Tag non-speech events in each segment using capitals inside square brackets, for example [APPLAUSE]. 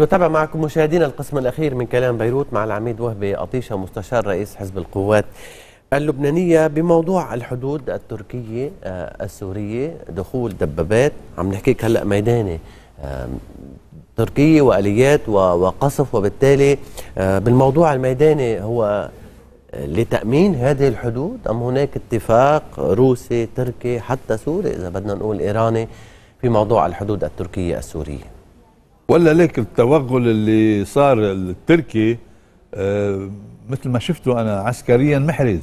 نتابع معكم مشاهدينا القسم الأخير من كلام بيروت مع العميد وهبي أطيشة مستشار رئيس حزب القوات اللبنانية بموضوع الحدود التركية آه، السورية دخول دبابات عم نحكيك هلأ ميداني تركية وآليات وقصف وبالتالي آه، بالموضوع الميداني هو آه، لتأمين هذه الحدود أم هناك اتفاق روسي تركي حتى سوري إذا بدنا نقول إيراني في موضوع الحدود التركية السورية ولا ليك التوغل اللي صار التركي آه مثل ما شفته انا عسكريا محرز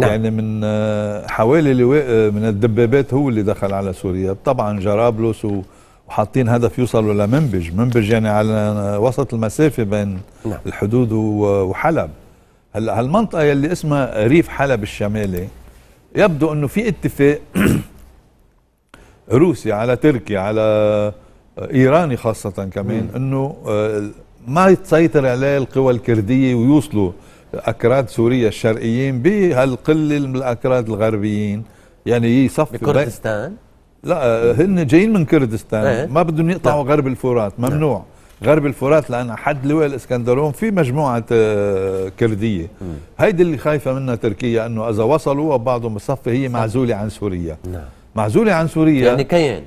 نعم. يعني من آه حوالي لواء آه، من الدبابات هو اللي دخل على سوريا طبعا جرابلس وحاطين هدف يوصلوا لمنبج منبج يعني على آه، وسط المسافه بين نعم. الحدود وحلب هلا هالمنطقه يلي اسمها ريف حلب الشمالي يبدو انه في اتفاق [CLEARS THROAT] روسي على تركيا على ايراني خاصه كمان انه آه، ما تسيطر عليه القوى الكرديه ويوصلوا اكراد سوريا الشرقيين بهالقله من الاكراد الغربيين يعني يصفوا بكردستان؟ لا آه، هن جايين من كردستان إيه. ما بدهم يقطعوا غرب الفرات ممنوع غرب الفرات لان حد لواء الاسكندرون في مجموعه آه، كرديه هيدي اللي خايفه منها تركيا انه اذا وصلوا وبعضهم بالصف هي معزوله عن سوريا نعم معزوله عن سوريا يعني كيان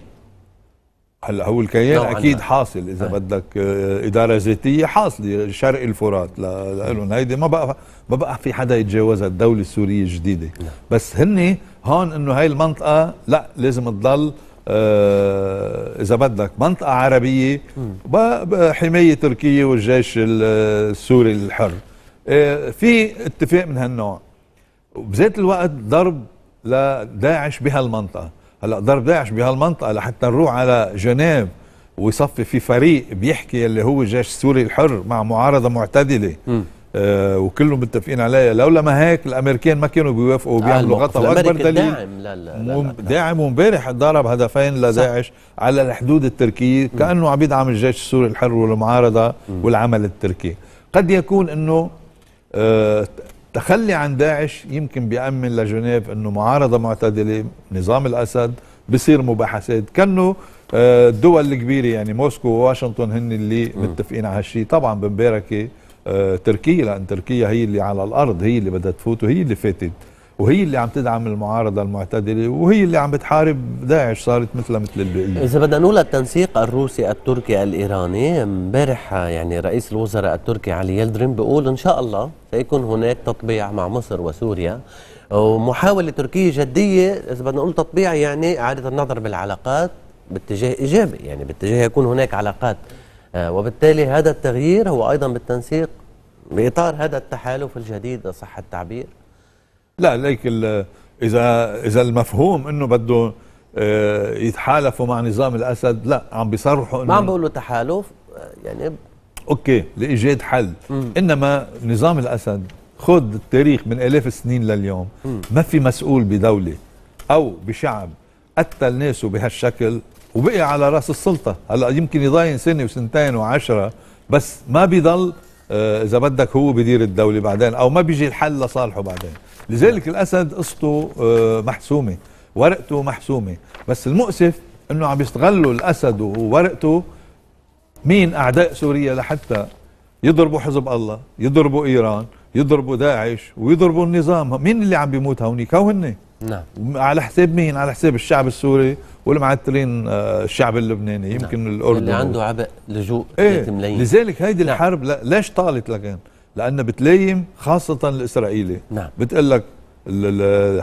هلا هو الكيان اكيد عنها. حاصل اذا أه. بدك اداره ذاتيه حاصله شرق الفرات لهم هيدي ما بقى ما بقى في حدا يتجاوزها الدوله السوريه الجديده لا. بس هن هون انه هاي المنطقه لا لازم تضل آه اذا بدك منطقه عربيه حمايه تركيه والجيش السوري الحر آه في اتفاق من هالنوع وبذات الوقت ضرب لداعش بهالمنطقه هلا ضرب داعش بهالمنطقه لحتى نروح على جنيف ويصفي في فريق بيحكي اللي هو الجيش السوري الحر مع معارضه معتدله آه وكلهم متفقين عليها لولا ما هيك الامريكان ما كانوا بيوافقوا بيعملوا آه غطاء واكبر دليل داعم لا لا لا لا داعم وامبارح ضرب هدفين لداعش على الحدود التركيه كانه عم يدعم الجيش السوري الحر والمعارضه م. والعمل التركي قد يكون انه آه التخلي عن داعش يمكن بيأمن لجنيف انه معارضه معتدله نظام الاسد بصير مباحثات كانه آه، الدول الكبيره يعني موسكو وواشنطن هن اللي متفقين على هالشيء طبعا بمباركه آه، تركيا لان تركيا هي اللي على الارض هي اللي بدها تفوت وهي اللي فاتت وهي اللي عم تدعم المعارضه المعتدله وهي اللي عم بتحارب داعش صارت مثلها مثل البقيه اذا بدنا نقول التنسيق الروسي التركي الايراني امبارح يعني رئيس الوزراء التركي علي يلدرم بيقول ان شاء الله سيكون هناك تطبيع مع مصر وسوريا ومحاوله تركيه جديه اذا بدنا نقول تطبيع يعني اعاده النظر بالعلاقات باتجاه ايجابي يعني باتجاه يكون هناك علاقات آه، وبالتالي هذا التغيير هو ايضا بالتنسيق باطار هذا التحالف الجديد صح التعبير لا ليك اذا اذا المفهوم انه بده آه، يتحالفوا مع نظام الاسد لا عم بيصرحوا انه ما عم بيقولوا تحالف آه، يعني اوكي لايجاد حل مم. انما نظام الاسد خذ التاريخ من الاف السنين لليوم مم. ما في مسؤول بدوله او بشعب قتل ناسه بهالشكل وبقي على راس السلطه هلا يمكن يضاين سنه وسنتين وعشرة بس ما بيضل آه، اذا بدك هو بدير الدوله بعدين او ما بيجي الحل لصالحه بعدين لذلك الاسد قصته آه، محسومه ورقته محسومه بس المؤسف انه عم يستغلوا الاسد وورقته مين اعداء سوريا لحتى يضربوا حزب الله يضربوا ايران يضربوا داعش ويضربوا النظام مين اللي عم بيموت هونيك هن نعم على حساب مين على حساب الشعب السوري والمعترين آه، الشعب اللبناني نعم. يمكن نعم. الاردن اللي عنده عبء لجوء ايه؟ ملايين لذلك هيدي نعم. الحرب ليش طالت لكان لأن بتلايم خاصة الإسرائيلي نعم. بتقول لك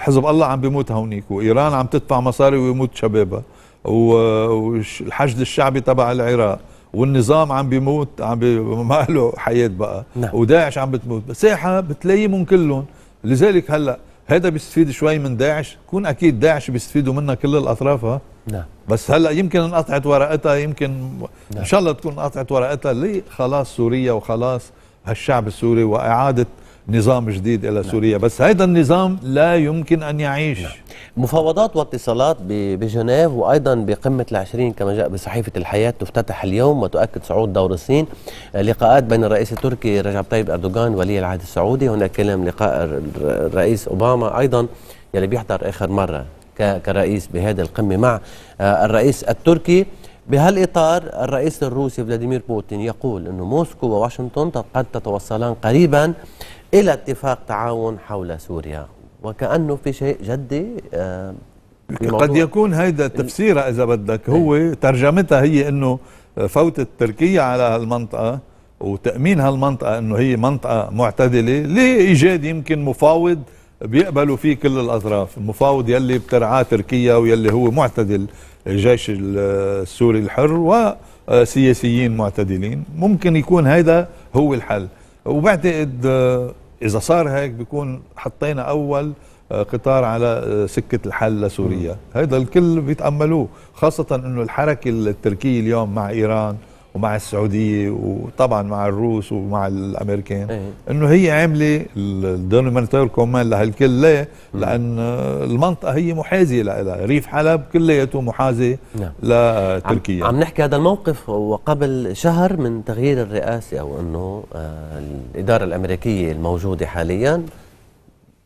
حزب الله عم بيموت هونيك وإيران عم تدفع مصاري ويموت شبابها والحشد الشعبي تبع العراق والنظام عم بيموت عم بي ما له حياة بقى نعم. وداعش عم بتموت ساحة إيه بتلايمهم كلهم لذلك هلأ هذا بيستفيد شوي من داعش كون أكيد داعش بيستفيدوا منها كل الأطراف ها نعم بس هلا يمكن انقطعت ورقتها يمكن نعم. ان شاء الله تكون انقطعت ورقتها ليه خلاص سوريا وخلاص الشعب السوري وإعادة نظام جديد إلى نعم. سوريا بس هذا النظام لا يمكن أن يعيش نعم. مفاوضات واتصالات بجنيف وأيضا بقمة العشرين كما جاء بصحيفة الحياة تفتتح اليوم وتؤكد صعود دور الصين آه، لقاءات بين الرئيس التركي رجب طيب أردوغان ولي العهد السعودي هناك كلام لقاء الرئيس أوباما أيضا يلي بيحضر آخر مرة كرئيس بهذه القمة مع آه، الرئيس التركي بهالإطار الرئيس الروسي فلاديمير بوتين يقول انه موسكو وواشنطن قد تتوصلان قريبا إلى اتفاق تعاون حول سوريا وكأنه في شيء جدي آه، قد يكون هيدا تفسيرها إذا بدك هو إيه. ترجمتها هي أنه فوت تركيا على هالمنطقة وتأمين هالمنطقة أنه هي منطقة معتدلة لإيجاد يمكن مفاوض بيقبلوا فيه كل الاطراف المفاوض يلي بترعاه تركيا ويلي هو معتدل الجيش السوري الحر وسياسيين معتدلين ممكن يكون هذا هو الحل وبعتقد آه، اذا صار هيك بيكون حطينا اول آه، قطار على آه، سكة الحل لسوريا هذا الكل بيتأملوه خاصة أنه الحركة التركية اليوم مع إيران ومع السعوديه وطبعا مع الروس ومع الامريكان أيه. انه هي عامله الدومينيتير كومان لهالكل ليه؟ لان المنطقه هي محازيه لها ريف حلب كلياته محازي نعم. لتركيا عم, عم نحكي هذا الموقف وقبل شهر من تغيير الرئاسه او انه آه، الاداره الامريكيه الموجوده حاليا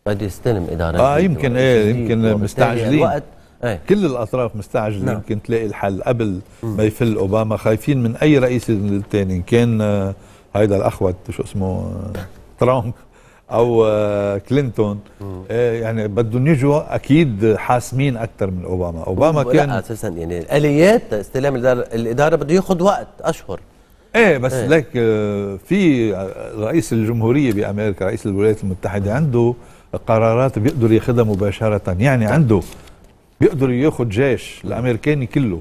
بده يستلم اداره اه يمكن ايه يمكن مستعجلين وقت أي. كل الاطراف مستعجله نعم. يمكن تلاقي الحل قبل ما يفل اوباما خايفين من اي رئيس ثاني ان كان آه، هيدا الاخوت شو اسمه آه، ترامب او آه، كلينتون إيه، يعني بدهم يجوا اكيد حاسمين اكثر من اوباما اوباما كان لا اساسا يعني الاليات استلام الاداره بده ياخذ وقت اشهر ايه بس أي. لك في رئيس الجمهوريه بامريكا رئيس الولايات المتحده عنده قرارات بيقدر ياخذها مباشره يعني نعم. عنده بيقدر ياخد جيش الامريكاني كله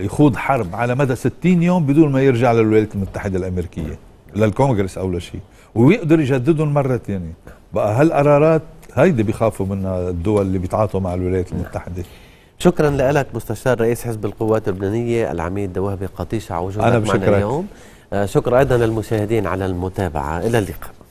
يخوض حرب على مدى 60 يوم بدون ما يرجع للولايات المتحده الامريكيه للكونغرس اول شيء ويقدر يجددهم مره ثانيه يعني. بقى هالقرارات هيدي بيخافوا منها الدول اللي بيتعاطوا مع الولايات المتحده شكرا لك مستشار رئيس حزب القوات اللبنانيه العميد دوهبي قطيشه على وجودك معنا اليوم آه، شكرا ايضا للمشاهدين على المتابعه الى اللقاء